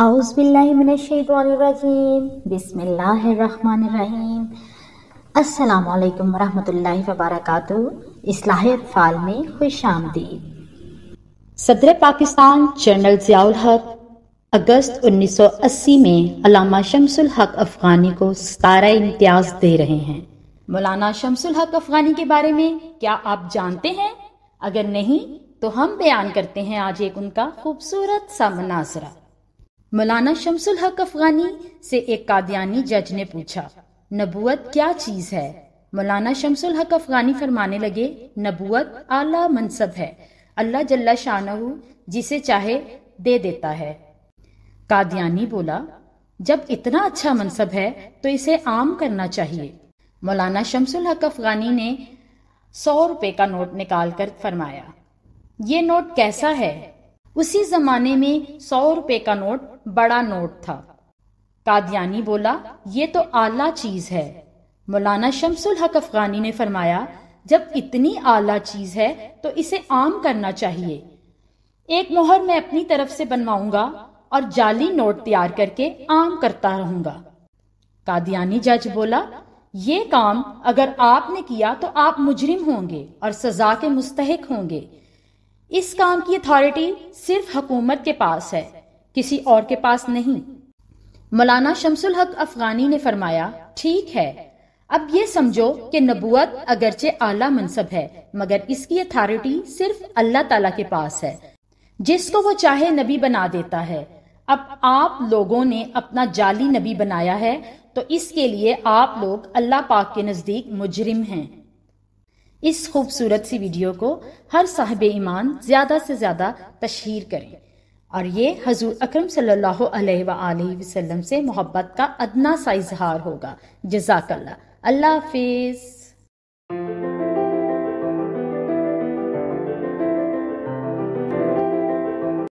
आउज़बिल्लिमिनशैतवानरजीम बिसमीम अल्लाम वरहमल वबरक इसलाह फाल में खुश आमदी सदर पाकिस्तान जनरल ज़ियाउल हक अगस्त 1980 में अलामा शमसुल हक अफ़गानी को सतारा इम्तियाज़ दे रहे हैं मौलाना शमसुल हक अफ़गानी के बारे में क्या आप जानते हैं अगर नहीं तो हम बयान करते हैं आज एक उनका खूबसूरत सा मनाजरा मौलाना शमसुल हक अफगानी से एक कादियानी जज ने पूछा नबूत क्या चीज है मौलाना शमसुल हक अफगानी फरमाने लगे नबूत आला मनसब है अल्लाह जल्ला शाह जिसे चाहे दे देता है कादियानी बोला जब इतना अच्छा मनसब है तो इसे आम करना चाहिए मौलाना शमसुल हक अफगानी ने सौ रुपए का नोट निकाल कर फरमाया ये नोट कैसा है उसी जमाने में सौ रुपए का नोट बड़ा नोट था कादयानी बोला ये तो आला चीज है मौलाना शमसुल हक अफगानी ने फरमाया जब इतनी आला चीज है तो इसे आम करना चाहिए एक मोहर मैं अपनी तरफ से बनवाऊंगा और जाली नोट तैयार करके आम करता रहूंगा कादियानी जज बोला ये काम अगर आपने किया तो आप मुजरिम होंगे और सजा के मुस्तक होंगे इस काम की अथॉरिटी सिर्फ हुकूमत के पास है किसी और के पास नहीं मौलाना शमसुल हक अफगानी ने फरमाया ठीक है अब ये समझो कि नबूत अगरचे आला मनसब है मगर इसकी अथॉरिटी सिर्फ अल्लाह ताला के पास है जिसको वो चाहे नबी बना देता है अब आप लोगों ने अपना जाली नबी बनाया है तो इसके लिए आप लोग अल्लाह पाक के नज़दीक मुजरिम हैं इस खूबसूरत सी वीडियो को हर साहब ईमान ज्यादा से ज्यादा तशहर करें और ये हजूर अक्रम सल्लल्लाहु वसल्लम से मोहब्बत का अदना सा इजहार होगा जजाकल्ला अल्लाह हाफिज़